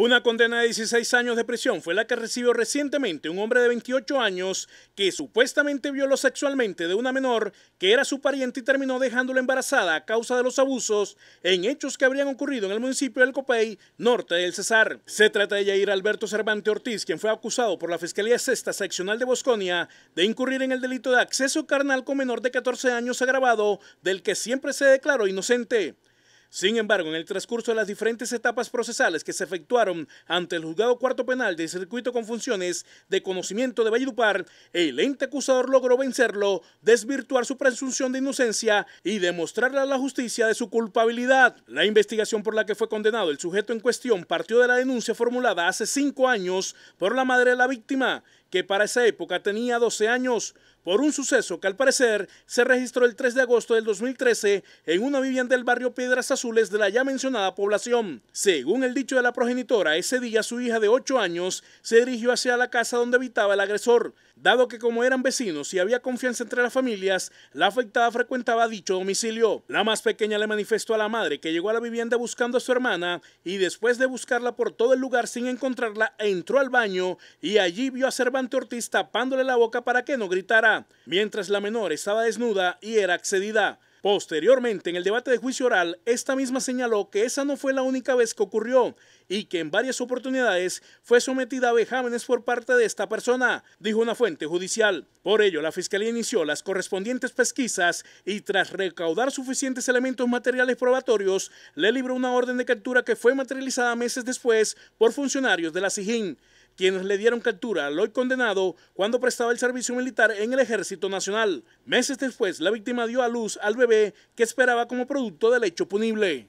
Una condena de 16 años de prisión fue la que recibió recientemente un hombre de 28 años que supuestamente violó sexualmente de una menor que era su pariente y terminó dejándola embarazada a causa de los abusos en hechos que habrían ocurrido en el municipio del Copey, norte del Cesar. Se trata de Yair Alberto Cervante Ortiz, quien fue acusado por la Fiscalía Sexta Seccional de Bosconia de incurrir en el delito de acceso carnal con menor de 14 años agravado del que siempre se declaró inocente. Sin embargo, en el transcurso de las diferentes etapas procesales que se efectuaron ante el juzgado cuarto penal del circuito con funciones de conocimiento de Valledupar, el ente acusador logró vencerlo, desvirtuar su presunción de inocencia y demostrarle a la justicia de su culpabilidad. La investigación por la que fue condenado el sujeto en cuestión partió de la denuncia formulada hace cinco años por la madre de la víctima, que para esa época tenía 12 años por un suceso que al parecer se registró el 3 de agosto del 2013 en una vivienda del barrio Piedras Azules de la ya mencionada población. Según el dicho de la progenitora, ese día su hija de 8 años se dirigió hacia la casa donde habitaba el agresor. Dado que como eran vecinos y había confianza entre las familias, la afectada frecuentaba dicho domicilio. La más pequeña le manifestó a la madre que llegó a la vivienda buscando a su hermana y después de buscarla por todo el lugar sin encontrarla, entró al baño y allí vio a Cervante Ortiz tapándole la boca para que no gritara mientras la menor estaba desnuda y era accedida. Posteriormente, en el debate de juicio oral, esta misma señaló que esa no fue la única vez que ocurrió y que en varias oportunidades fue sometida a vejámenes por parte de esta persona, dijo una fuente judicial. Por ello, la Fiscalía inició las correspondientes pesquisas y tras recaudar suficientes elementos materiales probatorios, le libró una orden de captura que fue materializada meses después por funcionarios de la SIJIN quienes le dieron captura al hoy condenado cuando prestaba el servicio militar en el Ejército Nacional. Meses después, la víctima dio a luz al bebé que esperaba como producto del hecho punible.